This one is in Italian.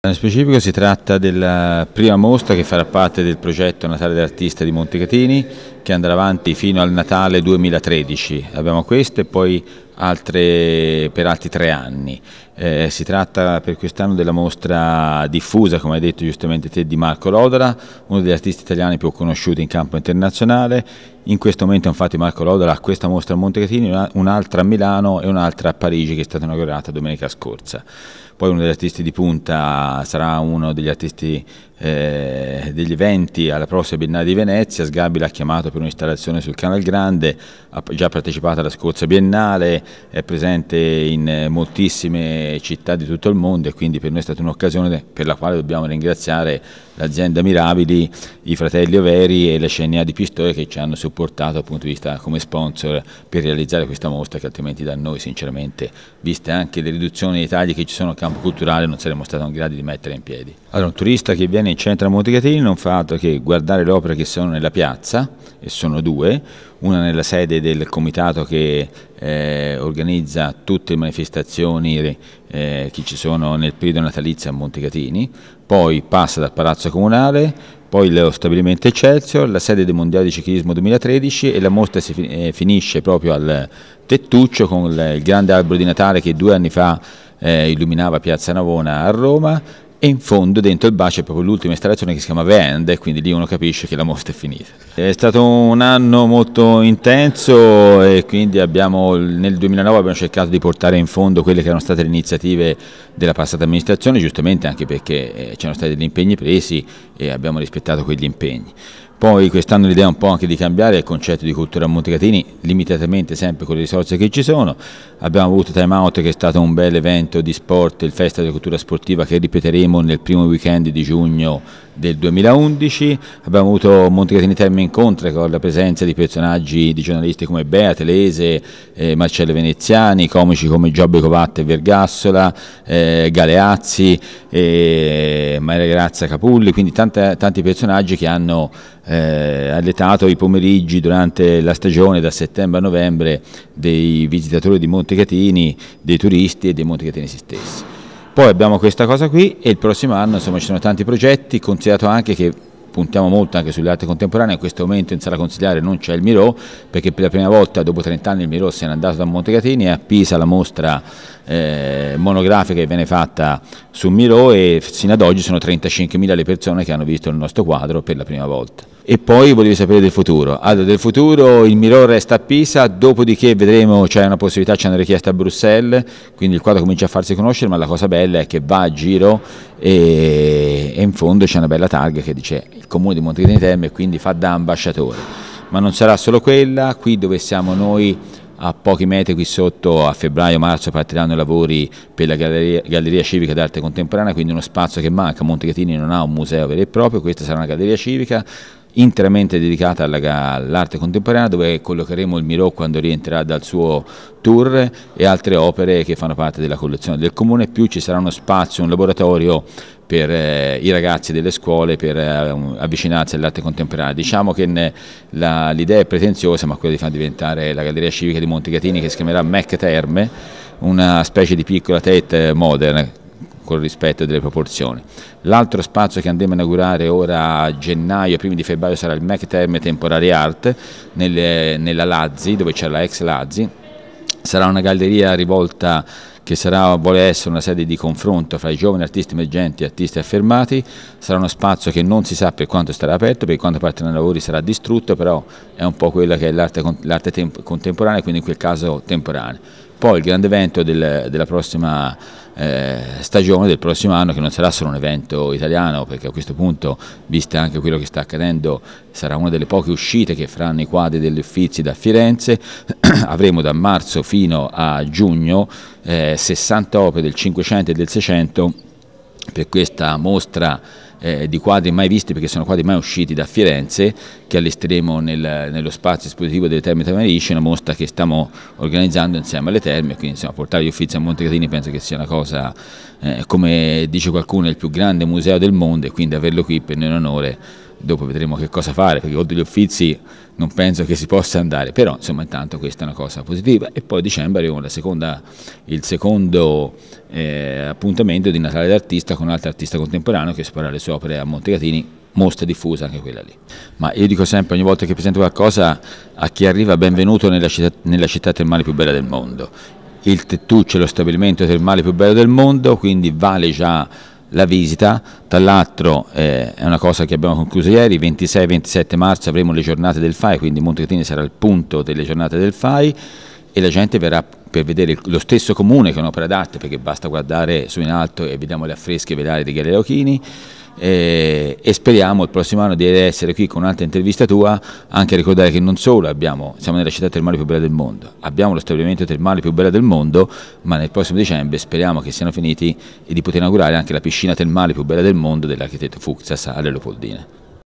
Nello specifico si tratta della prima mostra che farà parte del progetto Natale dell'Artista di Montecatini che andrà avanti fino al Natale 2013. Abbiamo questa e poi altre per altri tre anni. Eh, si tratta per quest'anno della mostra diffusa, come hai detto giustamente te, di Marco Lodola, uno degli artisti italiani più conosciuti in campo internazionale. In questo momento infatti Marco Lodola ha questa mostra a Montecatini, un'altra a Milano e un'altra a Parigi che è stata inaugurata domenica scorsa poi uno degli artisti di punta sarà uno degli artisti eh, degli eventi alla prossima Biennale di Venezia, Sgabi l'ha chiamato per un'installazione sul Canal Grande, ha già partecipato alla scorsa Biennale, è presente in moltissime città di tutto il mondo e quindi per noi è stata un'occasione per la quale dobbiamo ringraziare l'azienda Mirabili, i fratelli Overi e la CNA di Pistoia che ci hanno supportato dal punto di vista come sponsor per realizzare questa mostra che altrimenti da noi sinceramente, viste anche le riduzioni dei tagli che ci sono a campo culturale non saremmo stati in grado di mettere in piedi. Allora, un turista che viene in centro a Montecatini non fa altro che guardare le opere che sono nella piazza, e sono due, una nella sede del comitato che eh, organizza tutte le manifestazioni eh, che ci sono nel periodo natalizio a Montecatini, poi passa dal Palazzo Comunale, poi lo stabilimento Eccelsior, la sede del Mondiale di Ciclismo 2013 e la mostra si eh, finisce proprio al Tettuccio con il grande albero di Natale che due anni fa eh, illuminava Piazza Navona a Roma e in fondo dentro il bacio è proprio l'ultima installazione che si chiama Vend e quindi lì uno capisce che la mostra è finita. È stato un anno molto intenso e quindi abbiamo, nel 2009 abbiamo cercato di portare in fondo quelle che erano state le iniziative della passata amministrazione, giustamente anche perché eh, c'erano stati degli impegni presi e abbiamo rispettato quegli impegni. Poi quest'anno l'idea è un po' anche di cambiare il concetto di cultura a Montecatini, limitatamente sempre con le risorse che ci sono. Abbiamo avuto Time Out che è stato un bel evento di sport, il Festa della Cultura Sportiva che ripeteremo nel primo weekend di giugno del 2011, abbiamo avuto Montecatini Terme incontri con la presenza di personaggi, di giornalisti come Bea, Telese, eh, Marcello Veneziani, comici come Giobbe Covatte e Vergassola, eh, Galeazzi, eh, Maria Grazia Capulli, quindi tante, tanti personaggi che hanno eh, alletato i pomeriggi durante la stagione da settembre a novembre dei visitatori di Montecatini, dei turisti e dei montecatini stessi. Poi abbiamo questa cosa qui e il prossimo anno insomma, ci sono tanti progetti, considerato anche che puntiamo molto anche sulle arti contemporanee, in questo momento in sala consigliare non c'è il Miro, perché per la prima volta dopo 30 anni il Miro se n'è andato da Montegatini e a Pisa la mostra eh, monografica che viene fatta su Miro e fino ad oggi sono 35.000 le persone che hanno visto il nostro quadro per la prima volta. E poi volevi sapere del futuro. Allora, del futuro il Miro resta a Pisa, dopodiché vedremo, c'è una possibilità, c'è una richiesta a Bruxelles, quindi il quadro comincia a farsi conoscere, ma la cosa bella è che va a giro e, e in fondo c'è una bella targa che dice il comune di Montegrande Terme e quindi fa da ambasciatore. Ma non sarà solo quella, qui dove siamo noi a pochi metri qui sotto a febbraio-marzo partiranno i lavori per la galleria, galleria civica d'arte contemporanea, quindi uno spazio che manca, Montecatini non ha un museo vero e proprio, questa sarà una galleria civica, interamente dedicata all'arte contemporanea dove collocheremo il Miro quando rientrerà dal suo tour e altre opere che fanno parte della collezione del comune, più ci sarà uno spazio, un laboratorio per eh, i ragazzi delle scuole per eh, um, avvicinarsi all'arte contemporanea. Diciamo che l'idea è pretenziosa ma quella di far diventare la galleria civica di Montegatini che si chiamerà Mac Terme, una specie di piccola Tate moderna col rispetto delle proporzioni. L'altro spazio che andremo a inaugurare ora a gennaio, primi di febbraio, sarà il Mac Terme Temporary Art nelle, nella Lazzi, dove c'è la ex Lazzi. Sarà una galleria rivolta che sarà, vuole essere una sede di confronto fra i giovani artisti emergenti e artisti affermati, sarà uno spazio che non si sa per quanto sarà aperto, per quanto parte i lavori sarà distrutto, però è un po' quella che è l'arte contemporanea, quindi in quel caso temporanea. Poi il grande evento del, della prossima eh, stagione, del prossimo anno, che non sarà solo un evento italiano, perché a questo punto, vista anche quello che sta accadendo, sarà una delle poche uscite che faranno i quadri degli Uffizi da Firenze, avremo da marzo fino a giugno eh, 60 opere del 500 e del 600 per questa mostra eh, di quadri mai visti perché sono quadri mai usciti da Firenze che allesteremo nel, nello spazio espositivo delle Terme Tamarisci una mostra che stiamo organizzando insieme alle Terme quindi insomma, portare gli Uffizi a Montecatini penso che sia una cosa eh, come dice qualcuno il più grande museo del mondo e quindi averlo qui per noi è un onore dopo vedremo che cosa fare, perché oltre gli Uffizi non penso che si possa andare, però insomma intanto questa è una cosa positiva e poi a dicembre abbiamo seconda, il secondo eh, appuntamento di Natale d'artista con un altro artista contemporaneo che esporrà le sue opere a Montecatini mostra diffusa anche quella lì. Ma io dico sempre, ogni volta che presento qualcosa, a chi arriva benvenuto nella città, nella città termale più bella del mondo. Il Tettuccio è lo stabilimento termale più bello del mondo, quindi vale già la visita, tra l'altro eh, è una cosa che abbiamo concluso ieri, 26-27 marzo avremo le giornate del FAI, quindi Montecatini sarà il punto delle giornate del FAI e la gente verrà per vedere lo stesso comune che è un'opera d'arte, perché basta guardare su in alto e vediamo le affresche e di Galileo Chini, e, eh, e, speriamo il prossimo anno di essere qui con un'altra intervista tua, anche a ricordare che non solo abbiamo, siamo nella città termale più bella del mondo, abbiamo lo stabilimento termale più bello del mondo, ma nel prossimo dicembre speriamo che siano finiti e di poter inaugurare anche la piscina termale più bella del mondo dell'architetto Fuxas alle Leopoldine.